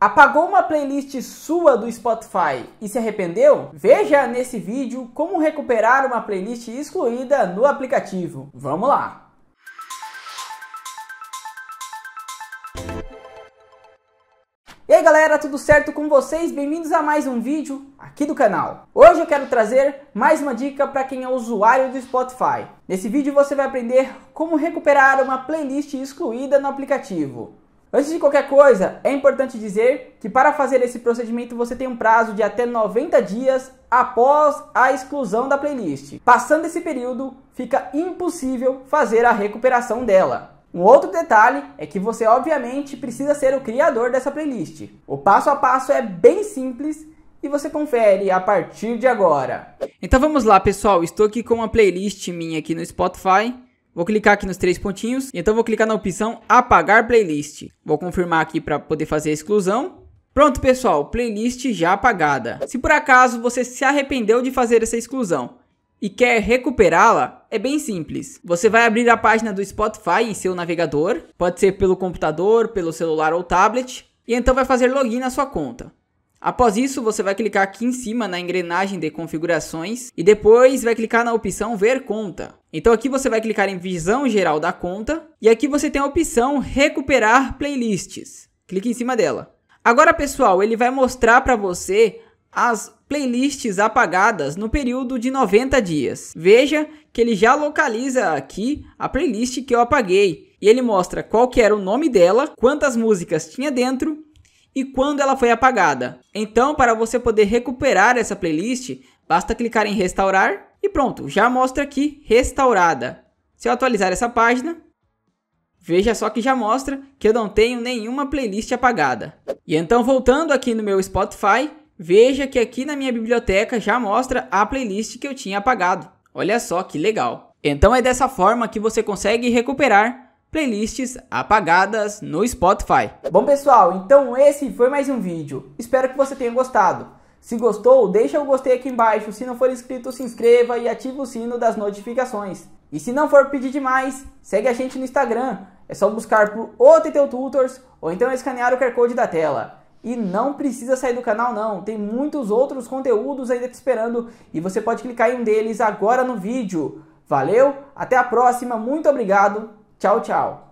Apagou uma playlist sua do Spotify e se arrependeu? Veja nesse vídeo como recuperar uma playlist excluída no aplicativo. Vamos lá! E aí galera, tudo certo com vocês? Bem-vindos a mais um vídeo aqui do canal. Hoje eu quero trazer mais uma dica para quem é usuário do Spotify. Nesse vídeo você vai aprender como recuperar uma playlist excluída no aplicativo. Antes de qualquer coisa, é importante dizer que para fazer esse procedimento você tem um prazo de até 90 dias após a exclusão da playlist. Passando esse período, fica impossível fazer a recuperação dela. Um outro detalhe é que você obviamente precisa ser o criador dessa playlist. O passo a passo é bem simples e você confere a partir de agora. Então vamos lá, pessoal. Estou aqui com uma playlist minha aqui no Spotify Vou clicar aqui nos três pontinhos. Então vou clicar na opção apagar playlist. Vou confirmar aqui para poder fazer a exclusão. Pronto pessoal, playlist já apagada. Se por acaso você se arrependeu de fazer essa exclusão e quer recuperá-la, é bem simples. Você vai abrir a página do Spotify em seu navegador, pode ser pelo computador, pelo celular ou tablet, e então vai fazer login na sua conta. Após isso, você vai clicar aqui em cima na engrenagem de configurações e depois vai clicar na opção ver conta. Então aqui você vai clicar em visão geral da conta e aqui você tem a opção recuperar playlists. Clique em cima dela. Agora pessoal, ele vai mostrar para você as playlists apagadas no período de 90 dias. Veja que ele já localiza aqui a playlist que eu apaguei e ele mostra qual que era o nome dela, quantas músicas tinha dentro e quando ela foi apagada. Então, para você poder recuperar essa playlist, basta clicar em restaurar e pronto, já mostra aqui restaurada. Se eu atualizar essa página, veja só que já mostra que eu não tenho nenhuma playlist apagada. E então voltando aqui no meu Spotify, veja que aqui na minha biblioteca já mostra a playlist que eu tinha apagado. Olha só que legal. Então é dessa forma que você consegue recuperar playlists apagadas no Spotify. Bom pessoal, então esse foi mais um vídeo. Espero que você tenha gostado. Se gostou, deixa o gostei aqui embaixo. Se não for inscrito, se inscreva e ative o sino das notificações. E se não for pedir demais, segue a gente no Instagram. É só buscar por OTTU Tutors ou então escanear o QR Code da tela. E não precisa sair do canal não, tem muitos outros conteúdos ainda te esperando e você pode clicar em um deles agora no vídeo. Valeu, até a próxima, muito obrigado, Tchau, tchau.